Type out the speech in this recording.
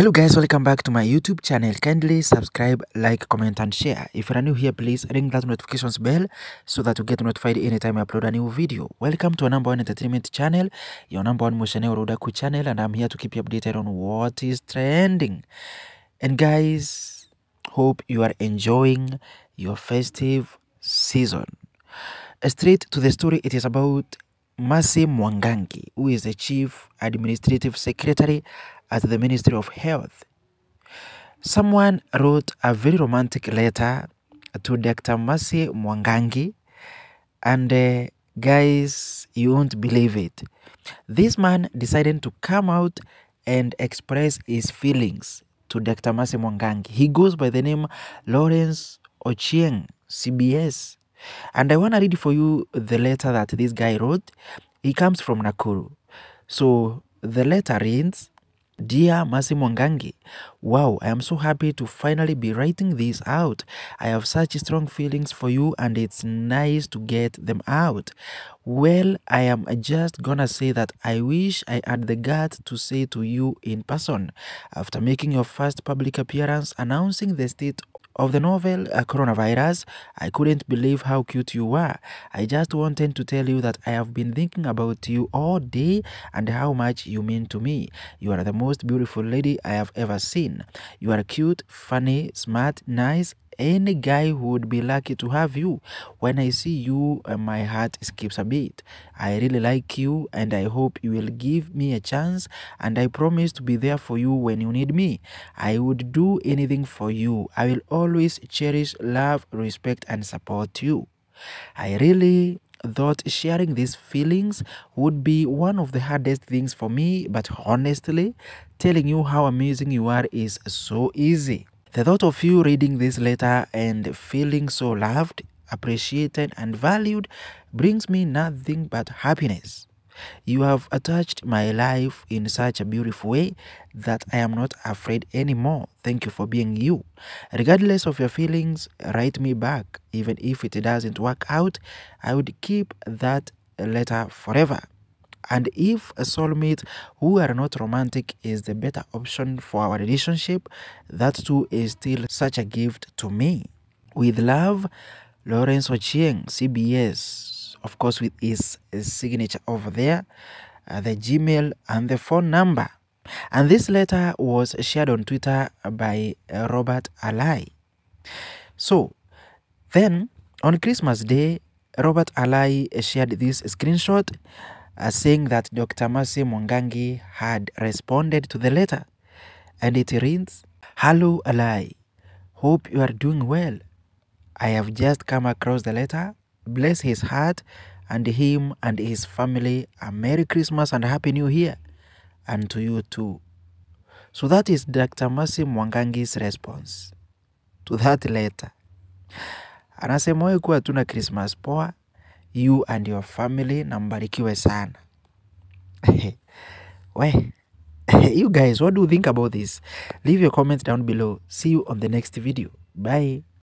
hello guys welcome back to my youtube channel kindly subscribe like comment and share if you are new here please ring that notifications bell so that you get notified anytime i upload a new video welcome to a number one entertainment channel your number one Mushaneo Rodaku channel and i'm here to keep you updated on what is trending and guys hope you are enjoying your festive season straight to the story it is about Masi Mwangangi, who is the Chief Administrative Secretary at the Ministry of Health. Someone wrote a very romantic letter to Dr. Mercy Mwangangi, and uh, guys, you won't believe it. This man decided to come out and express his feelings to Dr. Mercy Mwangangi. He goes by the name Lawrence Ochieng, CBS. And I want to read for you the letter that this guy wrote. He comes from Nakuru. So the letter reads Dear Masi Mwangangi, wow, I am so happy to finally be writing this out. I have such strong feelings for you and it's nice to get them out. Well, I am just gonna say that I wish I had the guts to say to you in person. After making your first public appearance announcing the state of the novel uh, Coronavirus, I couldn't believe how cute you were. I just wanted to tell you that I have been thinking about you all day and how much you mean to me. You are the most beautiful lady I have ever seen. You are cute, funny, smart, nice, any guy would be lucky to have you. When I see you, uh, my heart skips a beat. I really like you and I hope you will give me a chance and I promise to be there for you when you need me. I would do anything for you. I will always cherish, love, respect and support you. I really thought sharing these feelings would be one of the hardest things for me, but honestly, telling you how amazing you are is so easy. The thought of you reading this letter and feeling so loved, appreciated, and valued brings me nothing but happiness. You have attached my life in such a beautiful way that I am not afraid anymore. Thank you for being you. Regardless of your feelings, write me back. Even if it doesn't work out, I would keep that letter forever and if a soulmate who are not romantic is the better option for our relationship, that too is still such a gift to me. With love, Lawrence Ochieng, CBS, of course, with his, his signature over there, uh, the Gmail, and the phone number. And this letter was shared on Twitter by uh, Robert Alai. So, then on Christmas Day, Robert Alai shared this screenshot Uh, saying that Dr. Mercy Mwangangi had responded to the letter and it reads, Hello Alai, hope you are doing well. I have just come across the letter. Bless his heart and him and his family a Merry Christmas and Happy New Year and to you too. So that is Dr. Mercy Mwangangi's response to that letter. Anasemoe kuwa tuna Christmas poa, you and your family na mbarikiwe sana. We, you guys, what do you think about this? Leave your comments down below. See you on the next video. Bye.